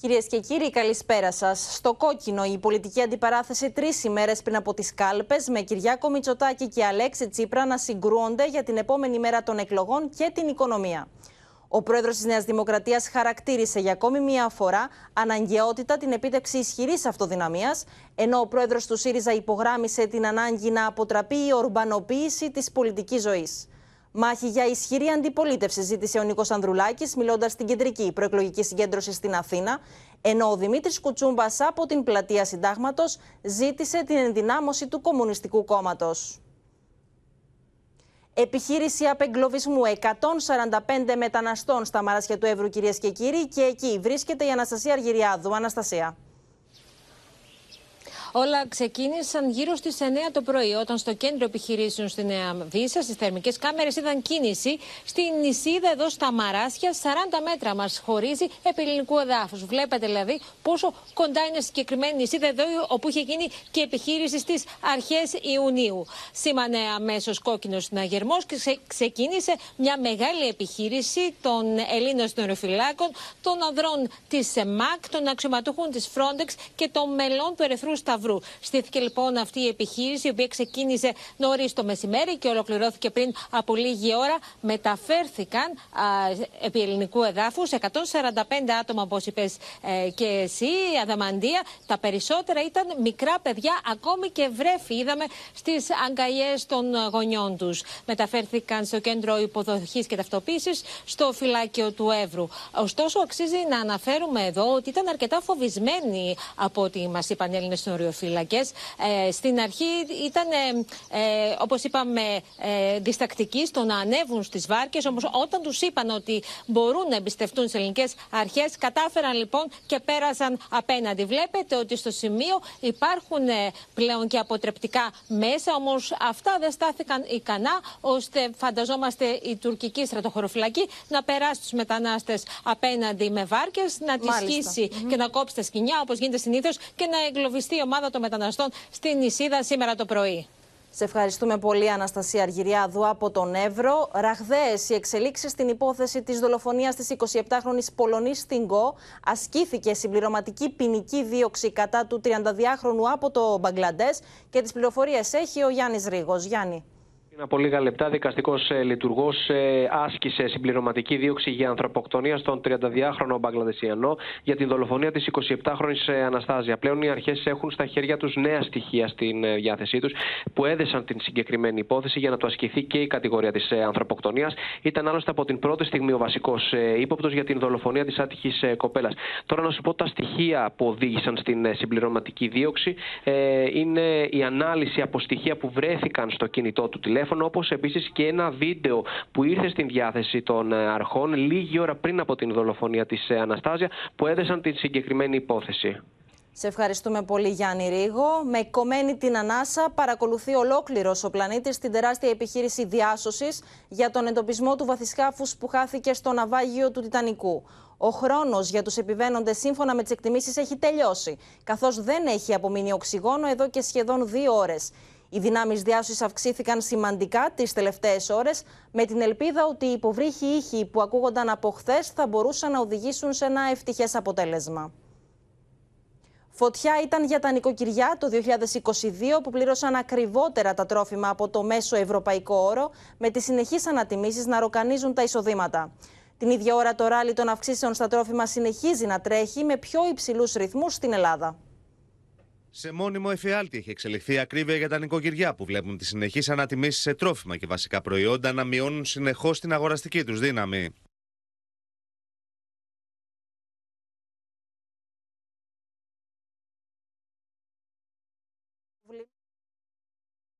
Κυρίες και κύριοι, καλησπέρα σας. Στο κόκκινο, η πολιτική αντιπαράθεση τρεις ημέρες πριν από τις κάλπες, με Κυριάκο Μητσοτάκη και Αλέξη Τσίπρα να συγκρούονται για την επόμενη μέρα των εκλογών και την οικονομία. Ο πρόεδρος της Νέας Δημοκρατίας χαρακτήρισε για ακόμη μία φορά αναγκαιότητα την επίτευξη ισχυρής αυτοδυναμίας, ενώ ο πρόεδρος του ΣΥΡΙΖΑ υπογράμισε την ανάγκη να αποτραπεί η ορμπανοποίηση της πολιτικής ζωής. Μάχη για ισχυρή αντιπολίτευση ζήτησε ο Νίκος Ανδρουλάκης, μιλώντας στην κεντρική προεκλογική συγκέντρωση στην Αθήνα, ενώ ο Δημήτρης Κουτσούμπας από την πλατεία Συντάγματος ζήτησε την ενδυνάμωση του Κομμουνιστικού Κόμματος. Επιχείρηση απεγκλωβισμού 145 μεταναστών στα Μαράσια του Εύρου, κυρίες και κύριοι, και εκεί βρίσκεται η Αναστασία Αργυριάδου. Αναστασία. Όλα ξεκίνησαν γύρω στις 9 το πρωί, όταν στο κέντρο επιχειρήσεων στη Νέα Βίσα, στις θερμικές κάμερες, είδαν κίνηση. Στην νησίδα, εδώ στα Μαράσια, 40 μέτρα μας χωρίζει επί ελληνικού εδάφους. Βλέπετε δηλαδή πόσο κοντά είναι συγκεκριμένη νησίδα, εδώ όπου είχε γίνει και επιχείρηση στις αρχές Ιουνίου. Σήμανε αμέσως κόκκινος συναγερμός και ξεκίνησε μια μεγάλη επιχείρηση των Ελλήνων συνοριοφυλάκων, των ανδρών της ΕΜΑΚ, των αξιωματούχων της Frontex και των μελών του Ερυθρού Σταυρού. Μαύρου. Στήθηκε λοιπόν αυτή η επιχείρηση, η οποία ξεκίνησε νωρίς το μεσημέρι και ολοκληρώθηκε πριν από λίγη ώρα. Μεταφέρθηκαν α, επί ελληνικού εδάφους 145 άτομα, όπως είπες ε, και εσύ, Αδαμαντία. Τα περισσότερα ήταν μικρά παιδιά, ακόμη και βρέφη. Είδαμε στις αγκαλιές των γονιών τους. Μεταφέρθηκαν στο κέντρο υποδοχής και ταυτοποίησης στο φυλάκιο του Εύρου. Ωστόσο, αξίζει να αναφέρουμε εδώ ότι ήταν αρκετά φοβισμένοι από ό,τι μας είπαν οι Έλληνες ε, στην αρχή ήταν, ε, ε όπως είπαμε, ε, διστακτικοί στο να ανέβουν στις βάρκες. Όμως, όταν τους είπαν ότι μπορούν να εμπιστευτούν τι ελληνικές αρχές, κατάφεραν λοιπόν και πέρασαν απέναντι. Βλέπετε ότι στο σημείο υπάρχουν ε, πλέον και αποτρεπτικά μέσα. Όμως, αυτά δεν στάθηκαν ικανά, ώστε φανταζόμαστε η τουρκική στρατοχωροφυλακή να περάσει τους μετανάστες απέναντι με βάρκες, να τη σχίσει και να κόψει τα σκηνιά, όπως γίνεται συνήθως, και να εγκλωβιστεί η ομάδα ομάδα των μεταναστών στην Ισίδα σήμερα το πρωί. Σε ευχαριστούμε πολύ, Αναστασία Αργυριάδου από τον Εύρο. ραχδές οι εξελίξεις στην υπόθεση της δολοφονίας της 27χρονη Πολωνής στην ΚΟ. Ασκήθηκε συμπληρωματική ποινική δίωξη κατά του 32χρονου από το Μπαγκλαντές και τις πληροφορίες έχει ο Γιάννης Ρίγος. Γιάννη. Πριν από λίγα λεπτά, δικαστικός ε, λειτουργός ε, άσκησε συμπληρωματική δίωξη για ανθρωποκτονία στον 32χρονο Μπαγκλαδεσιανό για την δολοφονία της 27χρονη ε, Αναστάζια. Πλέον οι αρχές έχουν στα χέρια τους νέα στοιχεία στην διάθεσή τους που έδεσαν την συγκεκριμένη υπόθεση για να του ασκηθεί και η κατηγορία της ανθρωποκτονίας. Ήταν άλλωστε από την πρώτη στιγμή ο βασικός ύποπτος για την δολοφονία της άτυχης κοπέλας. Τώρα να σου πω τα στοιχεία που οδήγησαν στην συμπληρωματική δίωξη. Είναι η ανάλυση από στοιχεία που βρέθηκαν στο κινητό του τηλέφωνο τηλέφωνο, όπως επίσης και ένα βίντεο που ήρθε στην διάθεση των ε, αρχών λίγη ώρα πριν από την δολοφονία της ε, Αναστάζια, που έδεσαν την συγκεκριμένη υπόθεση. Σε ευχαριστούμε πολύ Γιάννη Ρίγο. Με κομμένη την ανάσα παρακολουθεί ολόκληρος ο πλανήτης την τεράστια επιχείρηση διάσωσης για τον εντοπισμό του βαθισκάφους που χάθηκε στο ναυάγιο του Τιτανικού. Ο χρόνος για τους επιβαίνοντες, σύμφωνα με τις εκτιμήσεις, έχει τελειώσει, καθώς δεν έχει απομείνει οξυγόνο εδώ και σχεδόν δύο ώρες. Οι δυνάμεις διάσωσης αυξήθηκαν σημαντικά τις τελευταίες ώρες με την ελπίδα ότι οι υποβρύχοι ήχοι που ακούγονταν από χθες θα μπορούσαν να οδηγήσουν σε ένα ευτυχές αποτέλεσμα. Φωτιά ήταν για τα νοικοκυριά το 2022 που πλήρωσαν ακριβότερα τα τρόφιμα από το μέσο ευρωπαϊκό όρο με τις συνεχείς ανατιμήσεις να ροκανίζουν τα εισοδήματα. Την ίδια ώρα το ράλι των αυξήσεων στα τρόφιμα συνεχίζει να τρέχει με πιο υψηλούς ρυθμούς στην Ελλάδα. Σε μόνιμο εφιάλτη έχει εξελιχθεί η ακρίβεια για τα νοικοκυριά που βλέπουν τις συνεχείς ανατιμήσεις σε τρόφιμα και βασικά προϊόντα να μειώνουν συνεχώς την αγοραστική τους δύναμη.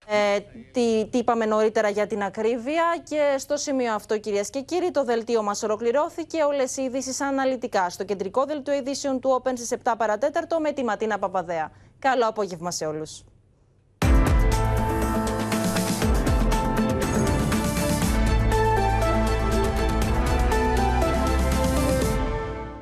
Ε, τι, τι είπαμε νωρίτερα για την ακρίβεια και στο σημείο αυτό κυρίες και κύριοι το δελτίο μας ολοκληρώθηκε όλες οι ειδήσεις αναλυτικά στο κεντρικό δελτίο ειδήσεων του Open στις 7 παρατέταρτο με τη Ματίνα Παπαδέα. Καλό απόγευμα σε όλους.